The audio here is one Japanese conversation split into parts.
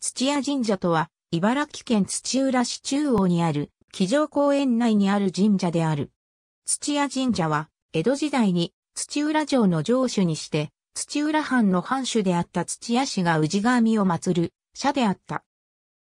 土屋神社とは、茨城県土浦市中央にある、騎乗公園内にある神社である。土屋神社は、江戸時代に土浦城の城主にして、土浦藩の藩主であった土屋氏が氏神を祀る、社であった。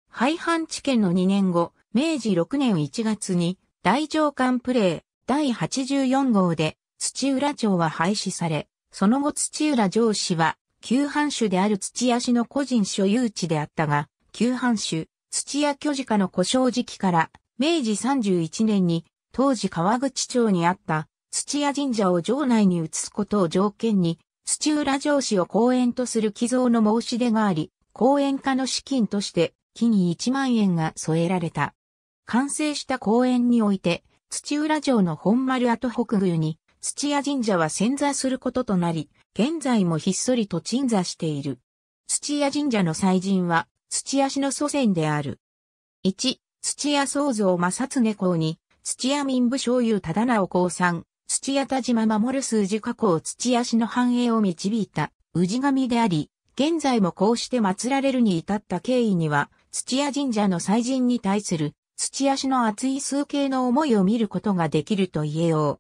廃藩置県の2年後、明治6年1月に、大上官プレイ第84号で、土浦城は廃止され、その後土浦城氏は旧藩主である土屋氏の個人所有地であったが、旧藩主、土屋巨次家の故障時期から、明治31年に、当時川口町にあった土屋神社を城内に移すことを条件に、土浦城市を公園とする寄贈の申し出があり、公園化の資金として、木に1万円が添えられた。完成した公園において、土浦城の本丸跡北宮に、土屋神社は潜座することとなり、現在もひっそりと鎮座している。土屋神社の祭神は、土屋氏の祖先である。1、土屋創造正常公に、土屋民部醤油忠直公ん、土屋田島守る数字過去を土屋氏の繁栄を導いた、氏神であり、現在もこうして祀られるに至った経緯には、土屋神社の祭神に対する土屋氏の熱い数形の思いを見ることができると言えよう。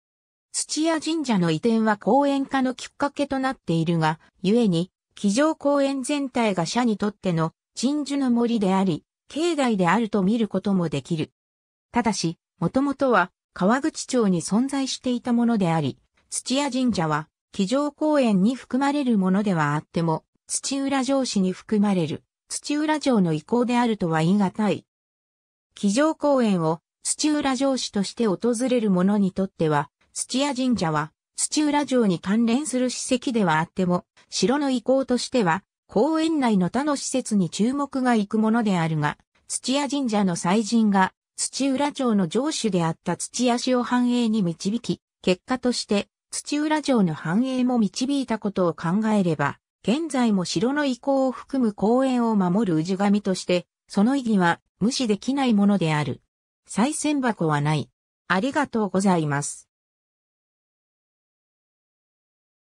土屋神社の移転は公園化のきっかけとなっているが、故に、騎乗公園全体が社にとっての鎮守の森であり、境内であると見ることもできる。ただし、もともとは川口町に存在していたものであり、土屋神社は騎乗公園に含まれるものではあっても、土浦城市に含まれる土浦城の意向であるとは言い難い。騎乗公園を土浦城市として訪れる者にとっては、土屋神社は、土浦城に関連する史跡ではあっても、城の遺構としては、公園内の他の施設に注目がいくものであるが、土屋神社の祭神が、土浦城の城主であった土屋氏を繁栄に導き、結果として、土浦城の繁栄も導いたことを考えれば、現在も城の遺構を含む公園を守る氏神として、その意義は無視できないものである。再選箱はない。ありがとうございます。